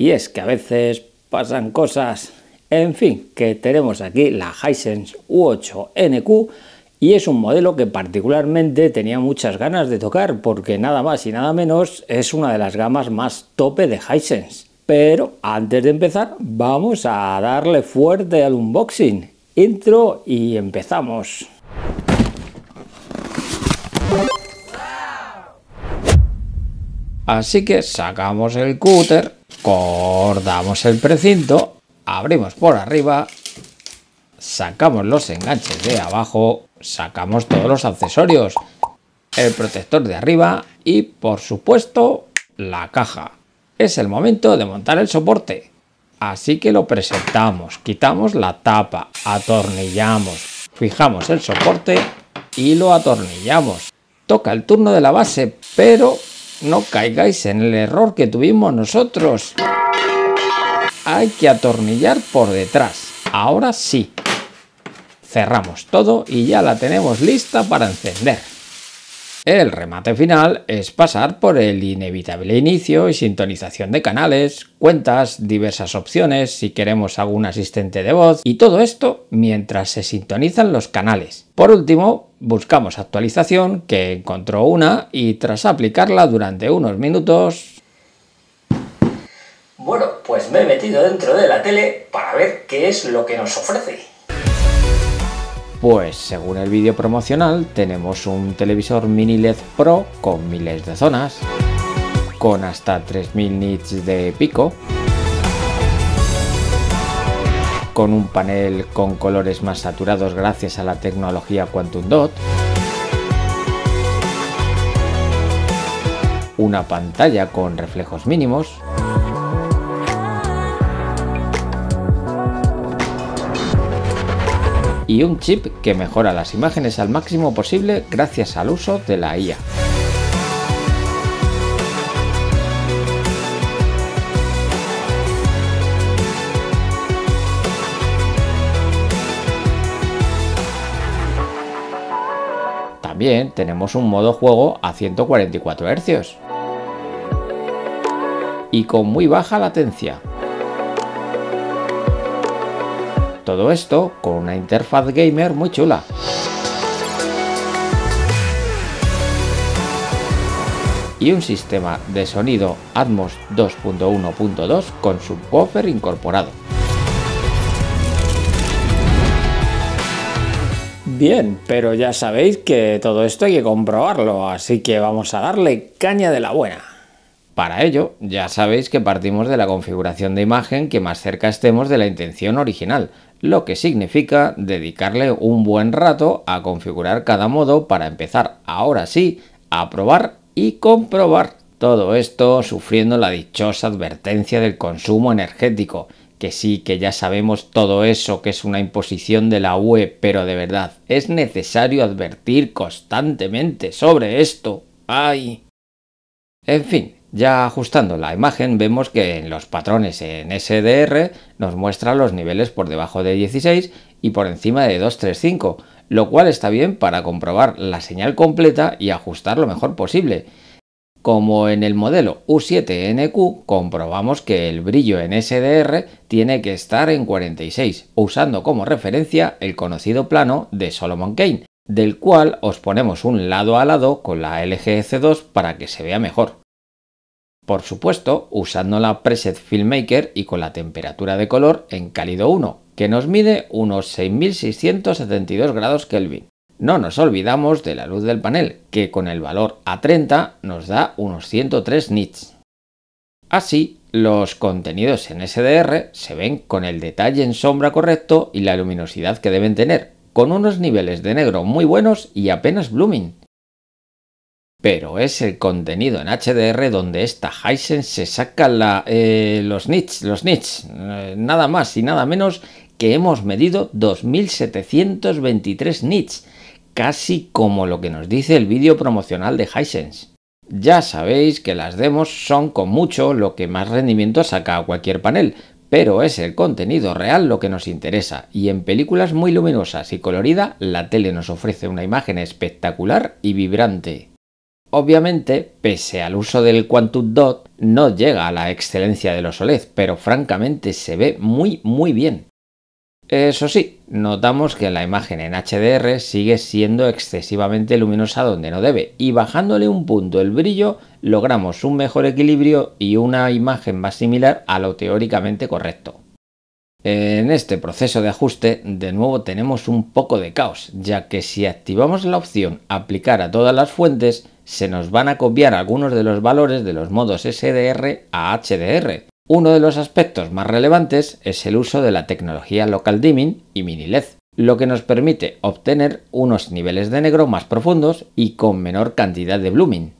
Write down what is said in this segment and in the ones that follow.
Y es que a veces pasan cosas. En fin, que tenemos aquí la Hisense U8NQ y es un modelo que particularmente tenía muchas ganas de tocar porque nada más y nada menos es una de las gamas más tope de Hisense. Pero antes de empezar vamos a darle fuerte al unboxing. Intro y empezamos. Así que sacamos el cúter Cordamos el precinto, abrimos por arriba, sacamos los enganches de abajo, sacamos todos los accesorios, el protector de arriba y por supuesto la caja. Es el momento de montar el soporte. Así que lo presentamos, quitamos la tapa, atornillamos, fijamos el soporte y lo atornillamos. Toca el turno de la base, pero no caigáis en el error que tuvimos nosotros. Hay que atornillar por detrás. Ahora sí. Cerramos todo y ya la tenemos lista para encender. El remate final es pasar por el inevitable inicio y sintonización de canales, cuentas, diversas opciones, si queremos algún asistente de voz y todo esto mientras se sintonizan los canales. Por último, buscamos actualización, que encontró una, y tras aplicarla durante unos minutos... Bueno, pues me he metido dentro de la tele para ver qué es lo que nos ofrece. Pues según el vídeo promocional tenemos un televisor mini LED Pro con miles de zonas, con hasta 3000 nits de pico, con un panel con colores más saturados gracias a la tecnología Quantum Dot, una pantalla con reflejos mínimos, y un chip que mejora las imágenes al máximo posible gracias al uso de la IA. También tenemos un modo juego a 144 hercios y con muy baja latencia. Todo esto con una interfaz gamer muy chula. Y un sistema de sonido Atmos 2.1.2 con subwoofer incorporado. bien, pero ya sabéis que todo esto hay que comprobarlo, así que vamos a darle caña de la buena. Para ello, ya sabéis que partimos de la configuración de imagen que más cerca estemos de la intención original, lo que significa dedicarle un buen rato a configurar cada modo para empezar ahora sí a probar y comprobar. Todo esto sufriendo la dichosa advertencia del consumo energético, que sí, que ya sabemos todo eso, que es una imposición de la UE, pero de verdad, es necesario advertir constantemente sobre esto. ¡Ay! En fin, ya ajustando la imagen vemos que en los patrones en SDR nos muestra los niveles por debajo de 16 y por encima de 235, lo cual está bien para comprobar la señal completa y ajustar lo mejor posible. Como en el modelo U7NQ, comprobamos que el brillo en SDR tiene que estar en 46, usando como referencia el conocido plano de Solomon Kane, del cual os ponemos un lado a lado con la LGC2 para que se vea mejor. Por supuesto, usando la preset Filmmaker y con la temperatura de color en cálido 1, que nos mide unos 6672 grados Kelvin. No nos olvidamos de la luz del panel, que con el valor A30 nos da unos 103 nits. Así, los contenidos en SDR se ven con el detalle en sombra correcto y la luminosidad que deben tener, con unos niveles de negro muy buenos y apenas blooming. Pero es el contenido en HDR donde esta Hisense se saca la, eh, los nits, los nits, eh, nada más y nada menos que hemos medido 2723 nits, casi como lo que nos dice el vídeo promocional de Hisense. Ya sabéis que las demos son con mucho lo que más rendimiento saca a cualquier panel, pero es el contenido real lo que nos interesa, y en películas muy luminosas y coloridas la tele nos ofrece una imagen espectacular y vibrante. Obviamente, pese al uso del Quantum Dot, no llega a la excelencia de los OLED, pero francamente se ve muy muy bien. Eso sí, notamos que la imagen en HDR sigue siendo excesivamente luminosa donde no debe y bajándole un punto el brillo logramos un mejor equilibrio y una imagen más similar a lo teóricamente correcto. En este proceso de ajuste de nuevo tenemos un poco de caos, ya que si activamos la opción aplicar a todas las fuentes se nos van a copiar algunos de los valores de los modos SDR a HDR uno de los aspectos más relevantes es el uso de la tecnología local dimming y mini LED, lo que nos permite obtener unos niveles de negro más profundos y con menor cantidad de blooming.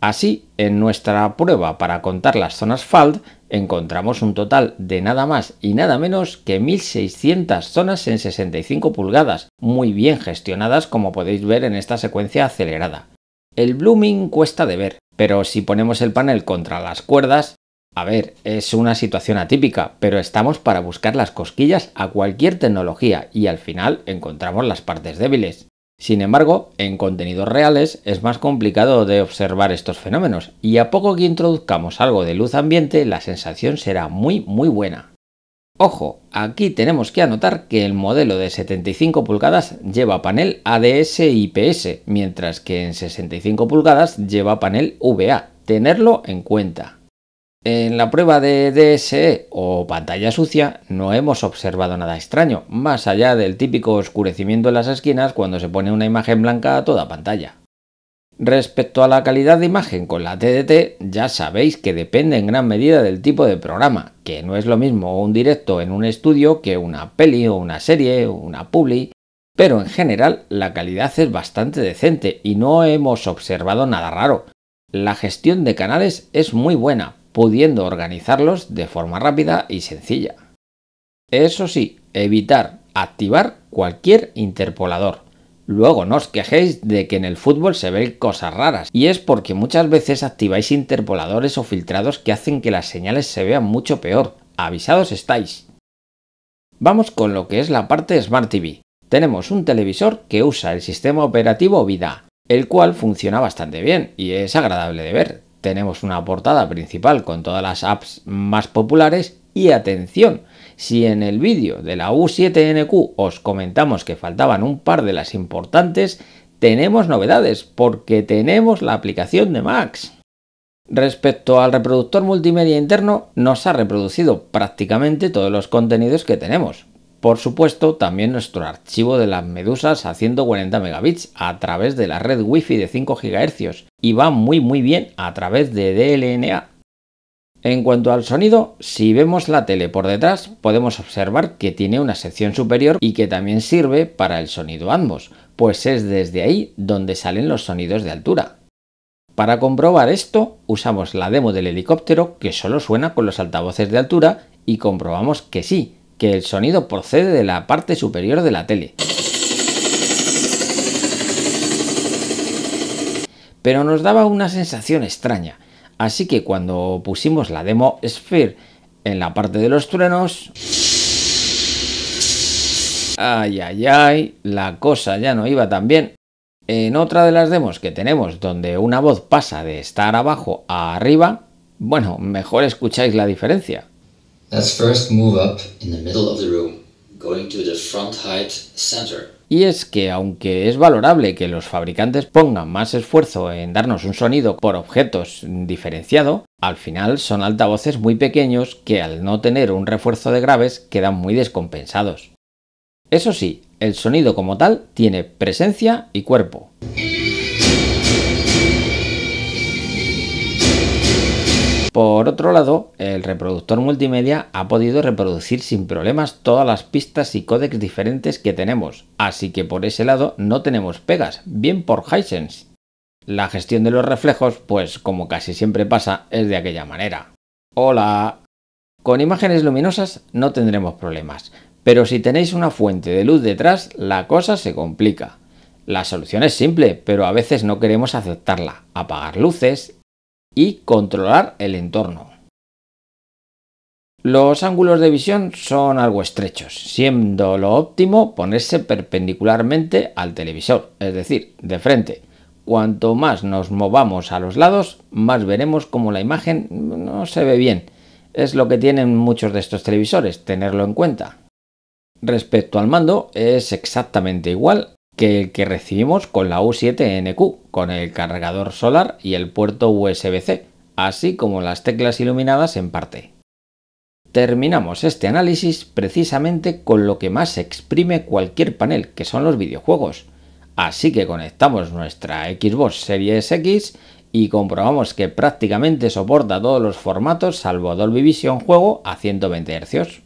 Así, en nuestra prueba para contar las zonas FALD, encontramos un total de nada más y nada menos que 1600 zonas en 65 pulgadas, muy bien gestionadas como podéis ver en esta secuencia acelerada. El blooming cuesta de ver, pero si ponemos el panel contra las cuerdas, a ver, es una situación atípica, pero estamos para buscar las cosquillas a cualquier tecnología y al final encontramos las partes débiles. Sin embargo, en contenidos reales es más complicado de observar estos fenómenos y a poco que introduzcamos algo de luz ambiente la sensación será muy muy buena. Ojo, aquí tenemos que anotar que el modelo de 75 pulgadas lleva panel ADS IPS, mientras que en 65 pulgadas lleva panel VA. Tenerlo en cuenta. En la prueba de DSE o pantalla sucia no hemos observado nada extraño, más allá del típico oscurecimiento en las esquinas cuando se pone una imagen blanca a toda pantalla. Respecto a la calidad de imagen con la TDT, ya sabéis que depende en gran medida del tipo de programa, que no es lo mismo un directo en un estudio que una peli o una serie o una publi, pero en general la calidad es bastante decente y no hemos observado nada raro. La gestión de canales es muy buena, pudiendo organizarlos de forma rápida y sencilla. Eso sí, evitar activar cualquier interpolador. Luego no os quejéis de que en el fútbol se ven cosas raras, y es porque muchas veces activáis interpoladores o filtrados que hacen que las señales se vean mucho peor. Avisados estáis. Vamos con lo que es la parte Smart TV. Tenemos un televisor que usa el sistema operativo VIDA, el cual funciona bastante bien y es agradable de ver tenemos una portada principal con todas las apps más populares y atención, si en el vídeo de la U7NQ os comentamos que faltaban un par de las importantes, tenemos novedades porque tenemos la aplicación de Max. Respecto al reproductor multimedia interno, nos ha reproducido prácticamente todos los contenidos que tenemos, por supuesto, también nuestro archivo de las medusas a 140 megabits a través de la red Wi-Fi de 5 GHz y va muy muy bien a través de DLNA. En cuanto al sonido, si vemos la tele por detrás, podemos observar que tiene una sección superior y que también sirve para el sonido ambos, pues es desde ahí donde salen los sonidos de altura. Para comprobar esto, usamos la demo del helicóptero que solo suena con los altavoces de altura y comprobamos que sí, que el sonido procede de la parte superior de la tele. Pero nos daba una sensación extraña, así que cuando pusimos la demo Sphere en la parte de los truenos... Ay, ay, ay, la cosa ya no iba tan bien. En otra de las demos que tenemos donde una voz pasa de estar abajo a arriba, bueno, mejor escucháis la diferencia. Y es que aunque es valorable que los fabricantes pongan más esfuerzo en darnos un sonido por objetos diferenciado, al final son altavoces muy pequeños que al no tener un refuerzo de graves quedan muy descompensados. Eso sí, el sonido como tal tiene presencia y cuerpo. Por otro lado, el reproductor multimedia ha podido reproducir sin problemas todas las pistas y códecs diferentes que tenemos, así que por ese lado no tenemos pegas, bien por Hisense. La gestión de los reflejos, pues como casi siempre pasa, es de aquella manera. ¡Hola! Con imágenes luminosas no tendremos problemas, pero si tenéis una fuente de luz detrás, la cosa se complica. La solución es simple, pero a veces no queremos aceptarla. Apagar luces, y controlar el entorno. Los ángulos de visión son algo estrechos, siendo lo óptimo ponerse perpendicularmente al televisor, es decir, de frente. Cuanto más nos movamos a los lados, más veremos como la imagen no se ve bien. Es lo que tienen muchos de estos televisores, tenerlo en cuenta. Respecto al mando, es exactamente igual que, el que recibimos con la U7NQ, con el cargador solar y el puerto USB-C, así como las teclas iluminadas en parte. Terminamos este análisis precisamente con lo que más exprime cualquier panel, que son los videojuegos. Así que conectamos nuestra Xbox Series X y comprobamos que prácticamente soporta todos los formatos salvo Dolby Vision Juego a 120 Hz.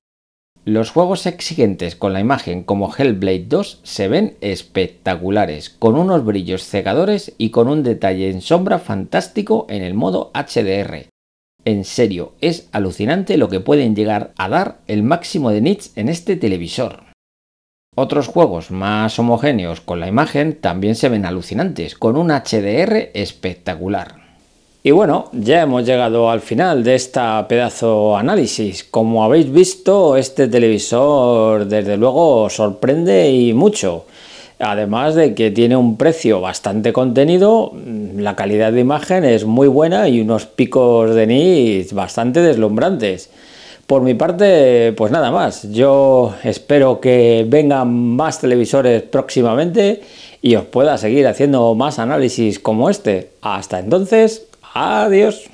Los juegos exigentes con la imagen como Hellblade 2 se ven espectaculares, con unos brillos cegadores y con un detalle en sombra fantástico en el modo HDR. En serio, es alucinante lo que pueden llegar a dar el máximo de nits en este televisor. Otros juegos más homogéneos con la imagen también se ven alucinantes, con un HDR espectacular. Y bueno, ya hemos llegado al final de esta pedazo análisis. Como habéis visto, este televisor desde luego sorprende y mucho. Además de que tiene un precio bastante contenido, mm, la calidad de imagen es muy buena y unos picos de nit bastante deslumbrantes. Por mi parte, pues nada más. Yo espero que vengan más televisores próximamente y os pueda seguir haciendo más análisis como este. Hasta entonces, Adiós.